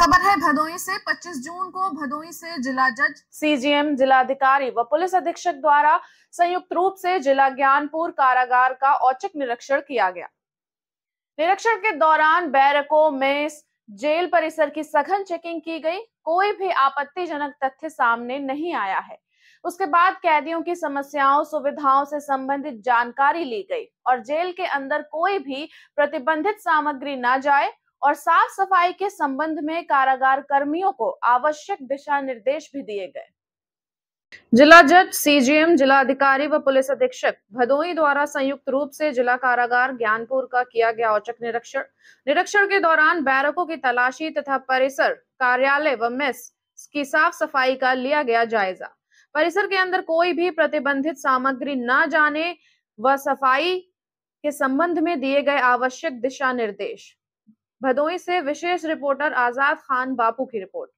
खबर है भदोई से 25 जून को भदोई से जिला जज सीजीएम जिलाधिकारी व पुलिस अधीक्षक द्वारा संयुक्त रूप से जिला ज्ञानपुर कारागार का औचक निरीक्षण किया गया निरीक्षण के दौरान बैरकों में जेल परिसर की सघन चेकिंग की गई कोई भी आपत्तिजनक तथ्य सामने नहीं आया है उसके बाद कैदियों की समस्याओं सुविधाओं से संबंधित जानकारी ली गई और जेल के अंदर कोई भी प्रतिबंधित सामग्री ना जाए और साफ सफाई के संबंध में कारागार कर्मियों को आवश्यक दिशा निर्देश भी दिए गए जिला जज सीजीएम जिला अधिकारी व पुलिस अधीक्षक भदोई द्वारा संयुक्त रूप से जिला कारागार ज्ञानपुर का किया गया औचक निरीक्षण निरीक्षण के दौरान बैरकों की तलाशी तथा परिसर कार्यालय व मेस की साफ सफाई का लिया गया जायजा परिसर के अंदर कोई भी प्रतिबंधित सामग्री न जाने व सफाई के संबंध में दिए गए आवश्यक दिशा निर्देश भदोई से विशेष रिपोर्टर आजाद खान बापू की रिपोर्ट